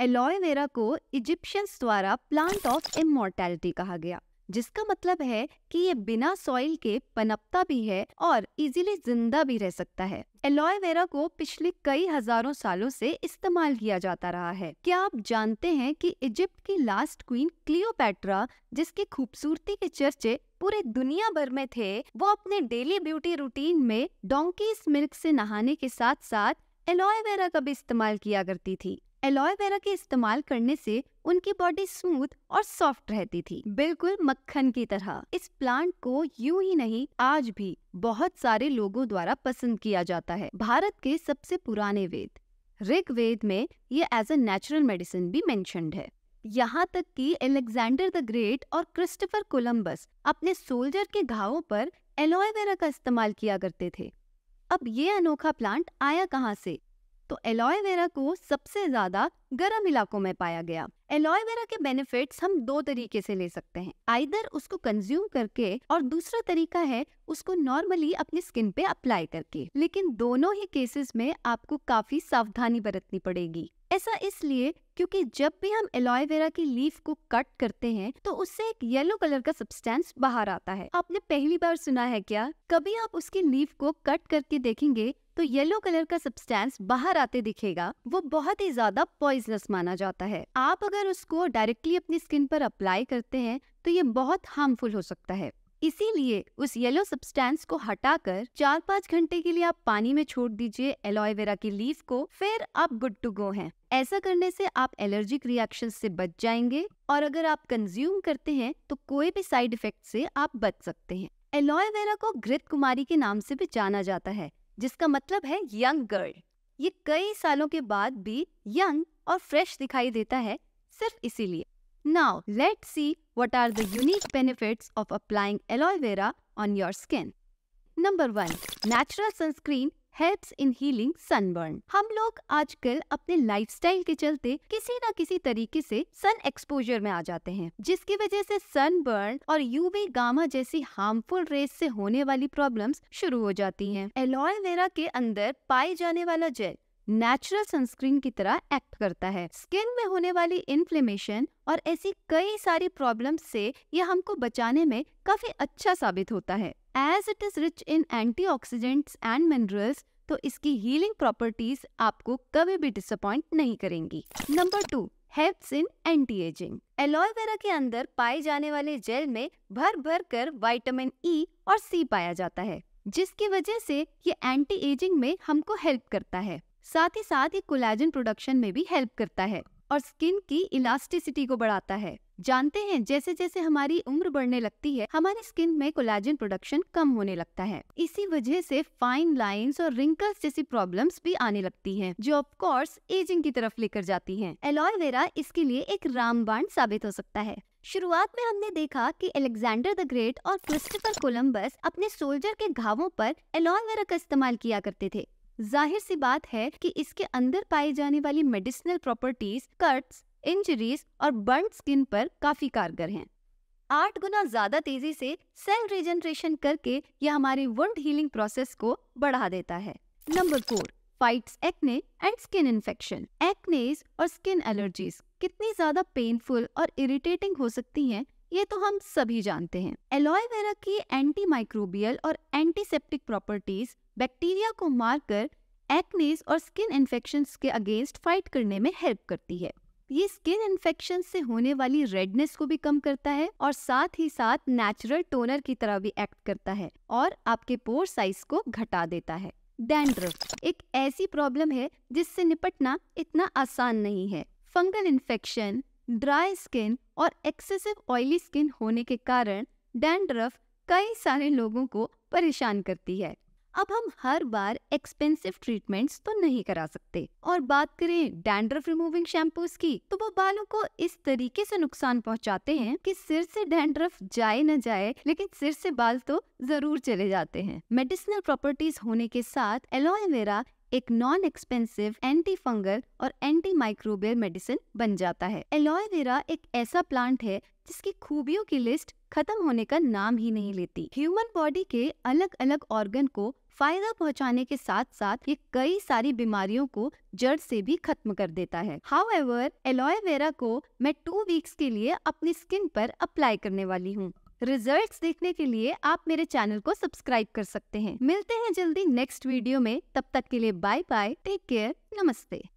एलोएवेरा को इजिप्शियंस द्वारा plant of immortality कहा गया जिसका मतलब है कि ये बिना सॉइल के पनपता भी है और इजीली जिंदा भी रह सकता है एलोएवेरा को पिछले कई हजारों सालों से इस्तेमाल किया जाता रहा है क्या आप जानते हैं कि इजिप्ट की लास्ट क्वीन क्लियोपेट्रा जिसकी खूबसूरती के चर्चे पूरे दुनिया भर में थे वो अपने डेली ब्यूटी रूटीन में डोंकी मिल्क से नहाने के साथ साथ एलोएवेरा का भी इस्तेमाल किया करती थी एलोवेरा के इस्तेमाल करने से उनकी बॉडी स्मूथ और सॉफ्ट रहती थी बिल्कुल मक्खन की तरह इस प्लांट को यूं ही नहीं आज भी बहुत सारे लोगों द्वारा पसंद किया जाता है भारत के सबसे पुराने वेद वेद में ये एज ए नेचुरल मेडिसिन भी मैं है यहाँ तक कि एलेक्सेंडर द ग्रेट और क्रिस्टोफर कोलंबस अपने सोल्जर के घावों पर एलोएवेरा का इस्तेमाल किया करते थे अब ये अनोखा प्लांट आया कहाँ से तो एलोएवेरा को सबसे ज्यादा गर्म इलाकों में पाया गया एलोएवेरा के बेनिफिट्स हम दो तरीके से ले सकते हैं आइदर उसको कंज्यूम करके और दूसरा तरीका है उसको नॉर्मली अपनी स्किन पे अप्लाई करके लेकिन दोनों ही केसेस में आपको काफी सावधानी बरतनी पड़ेगी ऐसा इसलिए क्योंकि जब भी हम एलोएवेरा की लीफ को कट करते हैं तो उससे एक येलो कलर का सब्सटेंस बाहर आता है आपने पहली बार सुना है क्या कभी आप उसकी लीफ को कट करके देखेंगे तो येलो कलर का सब्सटेंस बाहर आते दिखेगा वो बहुत ही ज्यादा पॉइजनस माना जाता है आप अगर उसको डायरेक्टली अपनी स्किन पर अप्लाई करते हैं तो ये बहुत हार्मफुल हो सकता है इसीलिए उस येलो सब्सटेंस को हटाकर चार पाँच घंटे के लिए आप पानी में छोड़ दीजिए एलोएवेरा की लीफ को फिर आप गुड टू गो हैं ऐसा करने से आप एलर्जिक रिएक्शन से बच जाएंगे और अगर आप कंज्यूम करते हैं तो कोई भी साइड इफेक्ट से आप बच सकते हैं एलोएवेरा को घृत कुमारी के नाम से भी जाना जाता है जिसका मतलब है यंग गर्ल ये कई सालों के बाद भी यंग और फ्रेश दिखाई देता है सिर्फ इसीलिए Now, let's see what are the unique benefits of applying aloe vera on your skin. Number 1. Natural sunscreen helps in healing sunburn. हम लोग आजकल अपने लाइफस्टाइल के चलते किसी न किसी तरीके से सन एक्सपोजर में आ जाते हैं जिसकी वजह से सनबर्न और यूवी गामा जैसी हार्मफुल रेस से होने वाली प्रॉब्लम्स शुरू हो जाती हैं। एलोवेरा के अंदर पाए जाने वाला जेल नेचुरल सनस्क्रीन की तरह एक्ट करता है स्किन में होने वाली इन्फ्लेमेशन और ऐसी कई सारी प्रॉब्लम से यह हमको बचाने में काफी अच्छा साबित होता है as it is rich in oxidant and minerals तो इसकी हीलिंग प्रॉपर्टीज आपको कभी भी डिसअपॉइंट नहीं करेंगी number two helps in anti ageing aloe vera के अंदर पाए जाने वाले जेल में भर भर कर वाइटामिन ई e और सी पाया जाता है जिसकी वजह से ये एंटी एजिंग में हमको हेल्प करता है साथ ही साथ ये कोलेजन प्रोडक्शन में भी हेल्प करता है और स्किन की इलास्टिसिटी को बढ़ाता है जानते हैं जैसे जैसे हमारी उम्र बढ़ने लगती है हमारी स्किन में कोलाजन प्रोडक्शन कम होने लगता है इसी वजह से फाइन लाइंस और रिंकल्स जैसी प्रॉब्लम्स भी आने लगती हैं, जो ऑफ कोर्स एजिंग की तरफ लेकर जाती हैं। एलोवेरा इसके लिए एक रामबाण साबित हो सकता है शुरुआत में हमने देखा कि अलेक्जेंडर द ग्रेट और क्रिस्टोफर कोलम्बस अपने सोल्जर के घावों पर एलोवेरा का इस्तेमाल किया करते थे जाहिर सी बात है कि इसके अंदर पाई जाने वाली मेडिसिनल प्रॉपर्टीज कट्स इंजरीज और बर्न स्किन पर काफी कारगर हैं आठ गुना ज्यादा तेजी से सेल रिजनरेशन करके यह हमारे वर्ल्ड हीलिंग प्रोसेस को बढ़ा देता है number four fights acne and skin infection acnes और स्किन एलर्जीज कितनी ज्यादा पेनफुल और इरिटेटिंग हो सकती हैं ये तो हम सभी जानते हैं एलोएवेरा की एंटी माइक्रोबियल और एंटीसेप्टिक प्रॉपर्टीज बैक्टीरिया को मारकर एक्नेस और स्किन इन्फेक्शन के अगेंस्ट फाइट करने में हेल्प करती है ये स्किन इन्फेक्शन से होने वाली रेडनेस को भी कम करता है और साथ ही साथ नेचुरल टोनर की तरह भी एक्ट करता है और आपके पोर साइज को घटा देता है डेंड्रफ एक ऐसी प्रॉब्लम है जिससे निपटना इतना आसान नहीं है फंगल इन्फेक्शन ड्राई स्किन और एक्सेसिव ऑयली स्किन होने के कारण डैंड्रफ कई सारे लोगों को परेशान करती है अब हम हर बार एक्सपेंसिव ट्रीटमेंट्स तो नहीं करा सकते और बात करें डैंड्रफ रिमूविंग शैम्पूस की तो वो बालों को इस तरीके से नुकसान पहुंचाते हैं कि सिर से डैंड्रफ जाए न जाए लेकिन सिर से बाल तो जरूर चले जाते हैं मेडिसिनल प्रॉपर्टीज होने के साथ एलोएवेरा एक नॉन एक्सपेंसिव एंटी फंगल और एंटी माइक्रोबियल मेडिसिन बन जाता है एलोएवेरा एक ऐसा प्लांट है जिसकी खूबियों की लिस्ट खत्म होने का नाम ही नहीं लेती ह्यूमन बॉडी के अलग अलग ऑर्गन को फायदा पहुंचाने के साथ साथ ये कई सारी बीमारियों को जड़ से भी खत्म कर देता है हाउ एवर एलोएवेरा को मैं टू वीक्स के लिए अपनी स्किन पर अप्लाई करने वाली हूँ रिजल्ट्स देखने के लिए आप मेरे चैनल को सब्सक्राइब कर सकते हैं मिलते हैं जल्दी नेक्स्ट वीडियो में तब तक के लिए बाय बाय टेक केयर नमस्ते